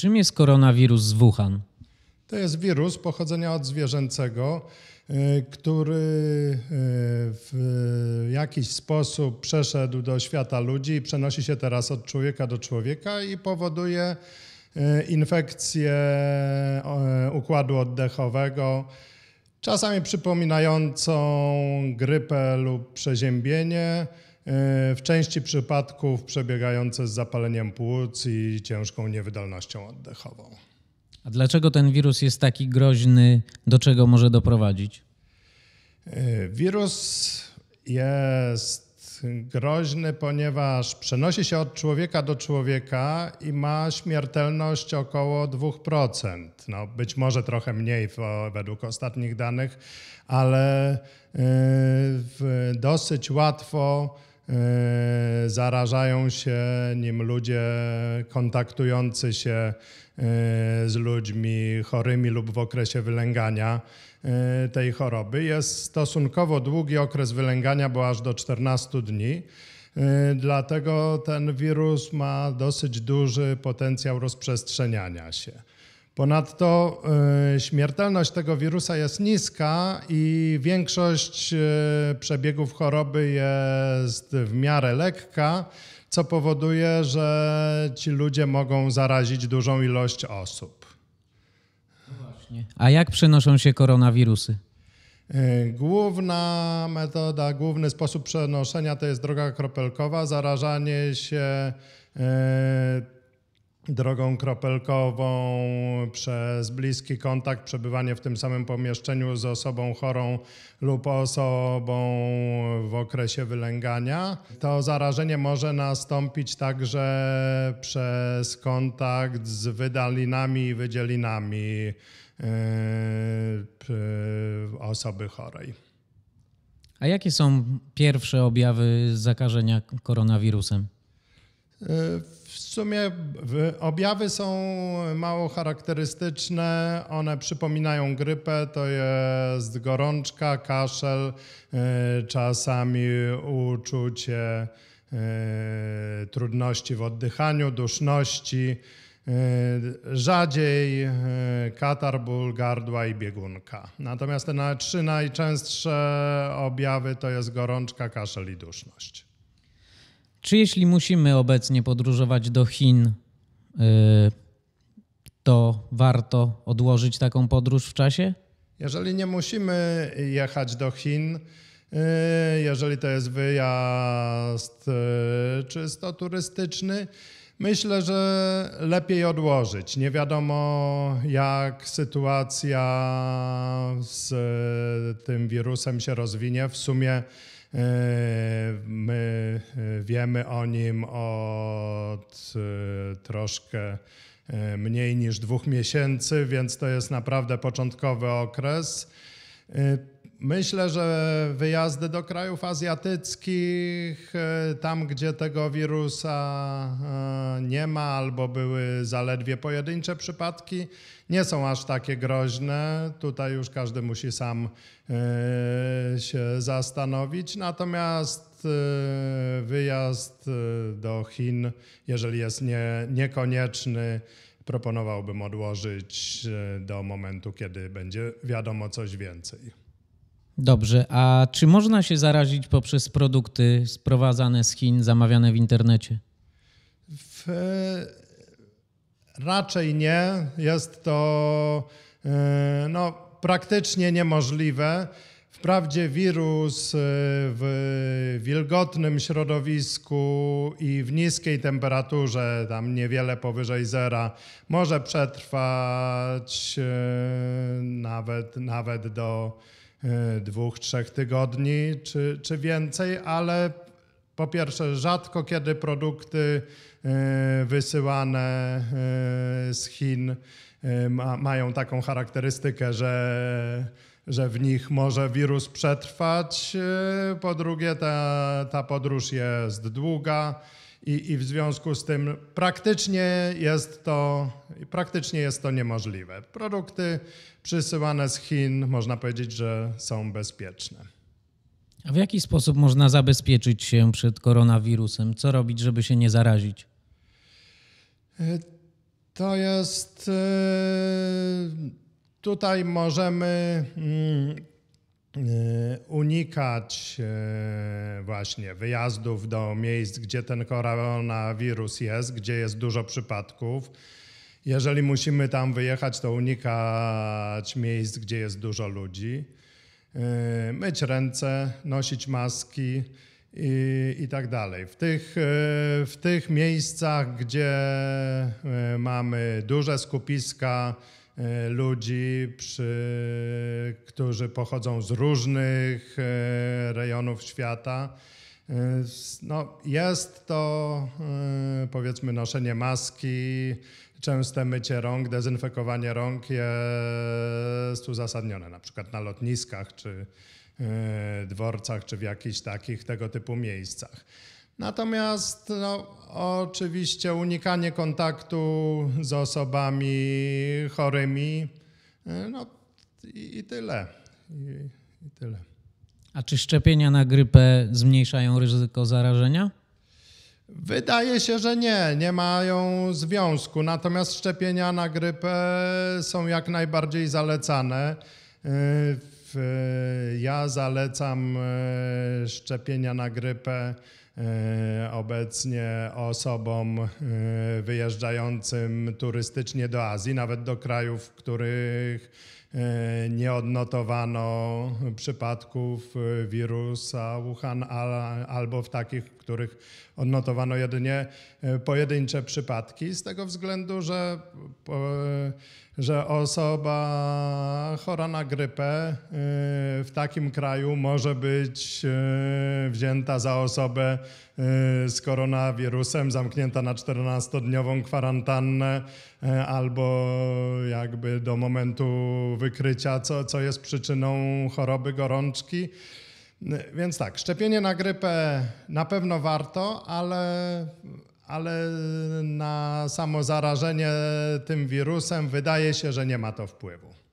Czym jest koronawirus z Wuhan? To jest wirus pochodzenia zwierzęcego, y, który y, w jakiś sposób przeszedł do świata ludzi i przenosi się teraz od człowieka do człowieka i powoduje y, infekcje układu oddechowego, czasami przypominającą grypę lub przeziębienie. E, w części przypadków przebiegające z zapaleniem płuc i ciężką niewydolnością oddechową. A dlaczego ten wirus jest taki groźny? Do czego może doprowadzić? E, wirus jest groźny, ponieważ przenosi się od człowieka do człowieka i ma śmiertelność około 2%. No, być może trochę mniej według ostatnich danych, ale e, dosyć łatwo E, zarażają się nim ludzie kontaktujący się e, z ludźmi chorymi lub w okresie wylęgania e, tej choroby. Jest stosunkowo długi okres wylęgania, bo aż do 14 dni. Dlatego ten wirus ma dosyć duży potencjał rozprzestrzeniania się. Ponadto e, śmiertelność tego wirusa jest niska i większość e, przebiegów choroby jest w miarę lekka, co powoduje, że ci ludzie mogą zarazić dużą ilość osób. No właśnie. A jak przenoszą się koronawirusy? E, główna metoda, główny sposób przenoszenia to jest droga kropelkowa, zarażanie się drogą kropelkową, przez bliski kontakt, przebywanie w tym samym pomieszczeniu z osobą chorą lub osobą w okresie wylęgania. To zarażenie może nastąpić także przez kontakt z wydalinami i wydzielinami e, osoby chorej. A jakie są pierwsze objawy zakażenia koronawirusem? W sumie objawy są mało charakterystyczne, one przypominają grypę, to jest gorączka, kaszel, e, czasami uczucie e, trudności w oddychaniu, duszności, e, rzadziej katar, ból gardła i biegunka. Natomiast te trzy najczęstsze objawy to jest gorączka, kaszel i duszność. Czy jeśli musimy obecnie podróżować do Chin, y, to warto odłożyć taką podróż w czasie? Jeżeli nie musimy jechać do Chin, y, jeżeli to jest wyjazd y, czysto turystyczny, myślę, że lepiej odłożyć. Nie wiadomo, jak sytuacja z tym wirusem się rozwinie. W sumie E, my e, wiemy o nim od e, troszkę mniej niż dwóch miesięcy, więc to jest naprawdę początkowy okres. Myślę, że wyjazdy do krajów azjatyckich, e, tam gdzie tego wirusa e, nie ma albo były zaledwie pojedyncze przypadki, nie są aż takie groźne. Tutaj już każdy musi sam e, się zastanowić. Natomiast wyjazd do Chin, jeżeli jest nie, niekonieczny, proponowałbym odłożyć do momentu, kiedy będzie wiadomo coś więcej. Dobrze, a czy można się zarazić poprzez produkty sprowadzane z Chin, zamawiane w internecie? W... E, raczej nie. Jest to e, no, praktycznie niemożliwe. Wprawdzie wirus e, w wilgotnym środowisku i w niskiej temperaturze, tam niewiele powyżej zera, może przetrwać nawet, nawet do E, dwóch, trzech tygodni czy, czy więcej, ale po pierwsze, rzadko kiedy produkty e, wysyłane e, z Chin ma, mają taką charakterystykę, że, że w nich może wirus przetrwać. Po drugie, ta, ta podróż jest długa i, i w związku z tym praktycznie jest, to, praktycznie jest to niemożliwe. Produkty przysyłane z Chin można powiedzieć, że są bezpieczne. A w jaki sposób można zabezpieczyć się przed koronawirusem? Co robić, żeby się nie zarazić? E, to jest. E, tutaj możemy mm, E, unikać e, właśnie wyjazdów do miejsc, gdzie ten koronawirus jest, gdzie jest dużo przypadków. Jeżeli musimy tam wyjechać, to unikać miejsc, gdzie jest dużo ludzi. E, myć ręce, nosić maski i, i tak dalej. W tych, w tych miejscach, gdzie mamy duże skupiska, E, ludzi, przy, którzy pochodzą z różnych e, rejonów świata. E, no, jest to powiedzmy noszenie maski, częste mycie rąk, dezynfekowanie rąk jest uzasadnione, na przykład na lotniskach czy dworcach, czy w jakichś takich tego typu miejscach. Natomiast no, oczywiście unikanie kontaktu z osobami chorymi e, no, i, i tyle. I, I tyle. A czy szczepienia na grypę zmniejszają ryzyko zarażenia? Wydaje się, że nie, nie mają związku. Natomiast szczepienia na grypę są jak najbardziej zalecane. E, ja zalecam e, szczepienia na grypę E, obecnie osobom e, wyjeżdżającym turystycznie do Azji, nawet do krajów, w których e, nie odnotowano przypadków wirusa Wuhan albo w takich, w których odnotowano jedynie pojedyncze przypadki, z tego względu, że, że osoba chora na grypę w takim kraju może być wzięta za osobę Y, z koronawirusem, zamknięta na 14-dniową kwarantannę y, albo jakby do momentu wykrycia, co, co jest przyczyną choroby gorączki. Y, więc tak, szczepienie na grypę na pewno warto, ale, ale na samo zarażenie tym wirusem wydaje się, że nie ma to wpływu.